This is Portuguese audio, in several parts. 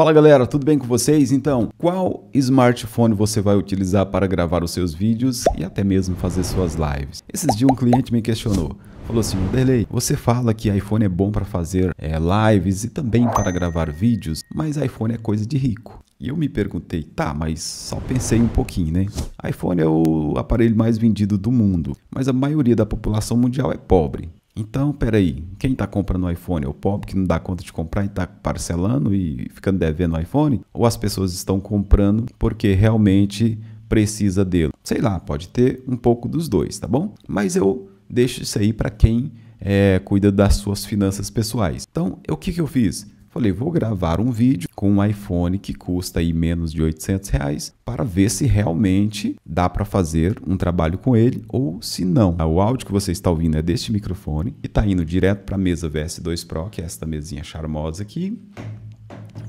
Fala galera, tudo bem com vocês? Então, qual smartphone você vai utilizar para gravar os seus vídeos e até mesmo fazer suas lives? Esses dias um cliente me questionou, falou assim, Derlei, você fala que iPhone é bom para fazer é, lives e também para gravar vídeos, mas iPhone é coisa de rico. E eu me perguntei, tá, mas só pensei um pouquinho, né? iPhone é o aparelho mais vendido do mundo, mas a maioria da população mundial é pobre. Então, peraí, quem está comprando o iPhone é o pobre que não dá conta de comprar e está parcelando e ficando devendo o iPhone? Ou as pessoas estão comprando porque realmente precisa dele? Sei lá, pode ter um pouco dos dois, tá bom? Mas eu deixo isso aí para quem é, cuida das suas finanças pessoais. Então, o que, que eu fiz? Falei, vou gravar um vídeo com um iPhone que custa aí menos de 800 reais para ver se realmente dá para fazer um trabalho com ele ou se não. O áudio que você está ouvindo é deste microfone e está indo direto para a mesa VS2 Pro, que é esta mesinha charmosa aqui.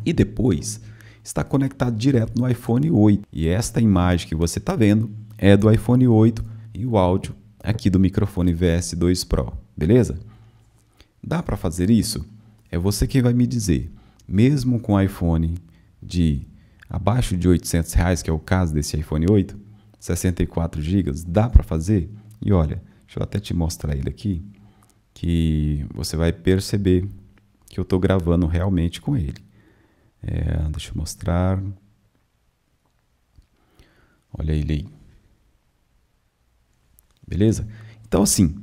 E depois está conectado direto no iPhone 8. E esta imagem que você está vendo é do iPhone 8 e o áudio é aqui do microfone VS2 Pro, beleza? Dá para fazer isso? É você que vai me dizer, mesmo com iPhone de abaixo de 800 reais, que é o caso desse iPhone 8, 64 GB, dá para fazer? E olha, deixa eu até te mostrar ele aqui, que você vai perceber que eu estou gravando realmente com ele. É, deixa eu mostrar. Olha ele aí. Beleza? Então, assim,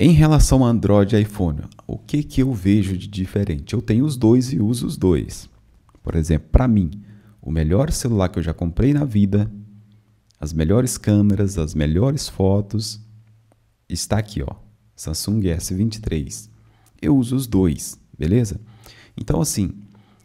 em relação a Android e iPhone, o que, que eu vejo de diferente? Eu tenho os dois e uso os dois. Por exemplo, para mim, o melhor celular que eu já comprei na vida, as melhores câmeras, as melhores fotos, está aqui, ó, Samsung S23. Eu uso os dois, beleza? Então, assim,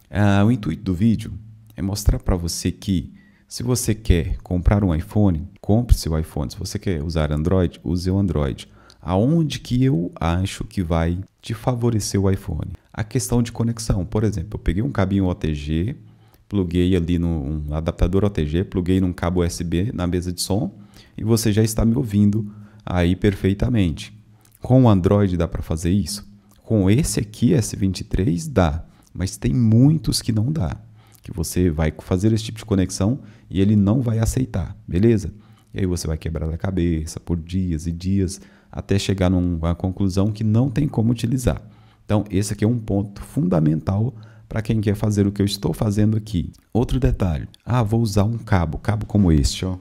uh, o intuito do vídeo é mostrar para você que se você quer comprar um iPhone, compre seu iPhone. Se você quer usar Android, use o Android aonde que eu acho que vai te favorecer o iPhone. A questão de conexão, por exemplo, eu peguei um cabinho OTG, pluguei ali num um adaptador OTG, pluguei num cabo USB na mesa de som e você já está me ouvindo aí perfeitamente. Com o Android dá para fazer isso? Com esse aqui, S23, dá, mas tem muitos que não dá. Que você vai fazer esse tipo de conexão e ele não vai aceitar, beleza? E aí você vai quebrar a cabeça por dias e dias até chegar numa conclusão que não tem como utilizar. Então, esse aqui é um ponto fundamental para quem quer fazer o que eu estou fazendo aqui. Outro detalhe: ah, vou usar um cabo, cabo como este, ó.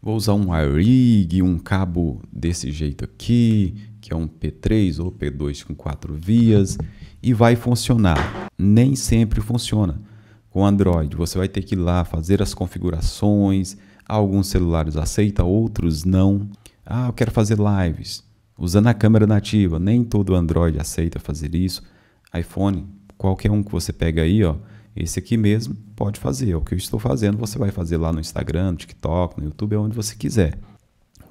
Vou usar um iRig, um cabo desse jeito aqui, que é um P3 ou P2 com quatro vias, e vai funcionar. Nem sempre funciona. Com Android, você vai ter que ir lá fazer as configurações. Alguns celulares aceita, outros não. Ah, eu quero fazer lives usando a câmera nativa. Nem todo Android aceita fazer isso. iPhone, qualquer um que você pega aí, ó, esse aqui mesmo pode fazer. É o que eu estou fazendo, você vai fazer lá no Instagram, no TikTok, no YouTube, é onde você quiser.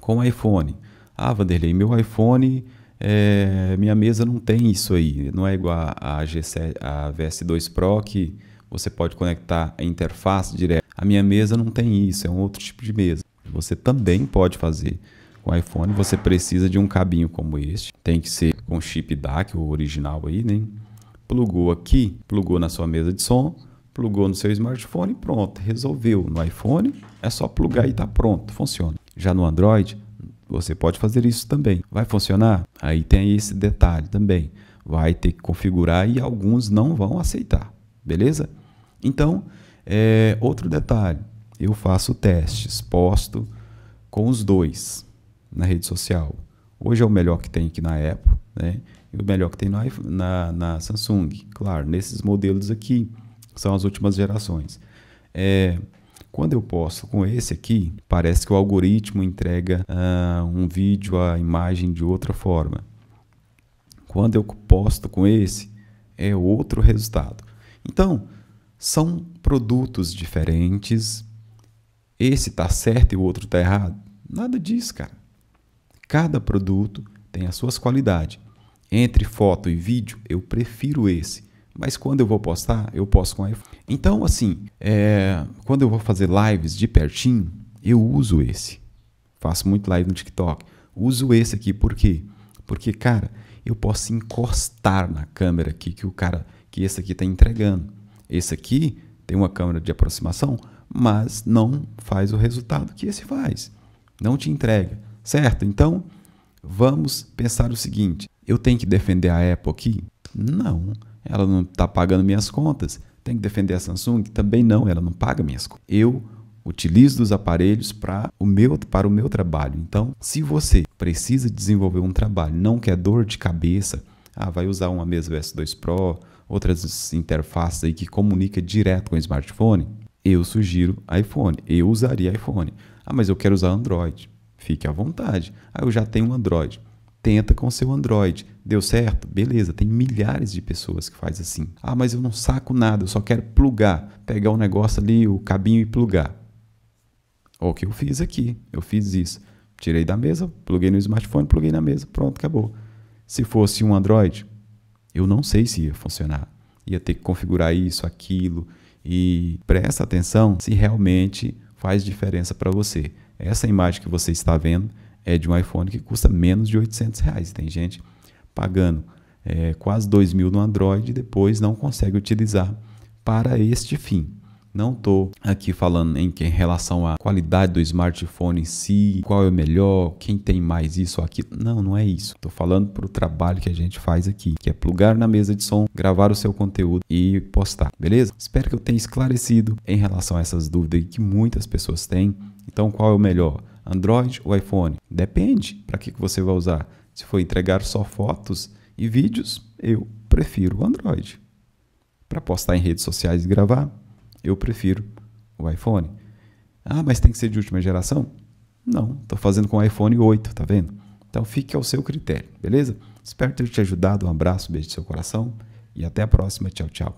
Com iPhone. Ah, Vanderlei, meu iPhone, é, minha mesa não tem isso aí. Não é igual a, a, G7, a VS2 Pro que você pode conectar a interface direto. A minha mesa não tem isso, é um outro tipo de mesa. Você também pode fazer com iPhone, você precisa de um cabinho como este. Tem que ser com chip DAC, o original aí, né? Plugou aqui, plugou na sua mesa de som, plugou no seu smartphone, pronto, resolveu. No iPhone é só plugar e tá pronto, funciona. Já no Android, você pode fazer isso também. Vai funcionar? Aí tem esse detalhe também. Vai ter que configurar e alguns não vão aceitar, beleza? Então, é, outro detalhe, eu faço testes, posto com os dois na rede social. Hoje é o melhor que tem aqui na Apple, né? E o melhor que tem na, na, na Samsung. Claro, nesses modelos aqui são as últimas gerações. É, quando eu posto com esse aqui, parece que o algoritmo entrega uh, um vídeo, a imagem de outra forma. Quando eu posto com esse, é outro resultado. Então, são produtos diferentes. Esse está certo e o outro está errado. Nada disso, cara. Cada produto tem as suas qualidades. Entre foto e vídeo, eu prefiro esse. Mas quando eu vou postar, eu posto com iPhone. Então, assim, é... quando eu vou fazer lives de pertinho, eu uso esse. Faço muito live no TikTok. Uso esse aqui, por quê? Porque, cara, eu posso encostar na câmera aqui que o cara, que esse aqui está entregando. Esse aqui tem uma câmera de aproximação, mas não faz o resultado que esse faz. Não te entrega certo? Então, vamos pensar o seguinte: eu tenho que defender a Apple aqui? Não, ela não está pagando minhas contas. Tenho que defender a Samsung? Também não, ela não paga minhas contas. Eu utilizo os aparelhos para o meu para o meu trabalho. Então, se você precisa desenvolver um trabalho, não quer dor de cabeça, ah, vai usar uma mesa S2 Pro, outras interfaces aí que comunica direto com o smartphone, eu sugiro iPhone. Eu usaria iPhone. Ah, mas eu quero usar Android. Fique à vontade. Ah, eu já tenho um Android. Tenta com seu Android. Deu certo? Beleza, tem milhares de pessoas que faz assim. Ah, mas eu não saco nada, eu só quero plugar. Pegar o um negócio ali, o cabinho e plugar. É o que eu fiz aqui, eu fiz isso. Tirei da mesa, pluguei no smartphone, pluguei na mesa, pronto, acabou. Se fosse um Android, eu não sei se ia funcionar. Ia ter que configurar isso, aquilo. E presta atenção se realmente faz diferença para você. Essa imagem que você está vendo é de um iPhone que custa menos de 800 reais. Tem gente pagando é, quase 2 mil no Android e depois não consegue utilizar para este fim. Não estou aqui falando em, em, relação à qualidade do smartphone em si, qual é o melhor, quem tem mais isso ou aquilo. Não, não é isso. Estou falando para o trabalho que a gente faz aqui, que é plugar na mesa de som, gravar o seu conteúdo e postar, beleza? Espero que eu tenha esclarecido em relação a essas dúvidas que muitas pessoas têm. Então, qual é o melhor? Android ou iPhone? Depende para que, que você vai usar. Se for entregar só fotos e vídeos, eu prefiro o Android. Para postar em redes sociais e gravar, eu prefiro o iPhone. Ah, mas tem que ser de última geração? Não, estou fazendo com o iPhone 8, tá vendo? Então fique ao seu critério, beleza? Espero ter te ajudado. Um abraço, um beijo do seu coração e até a próxima. Tchau, tchau.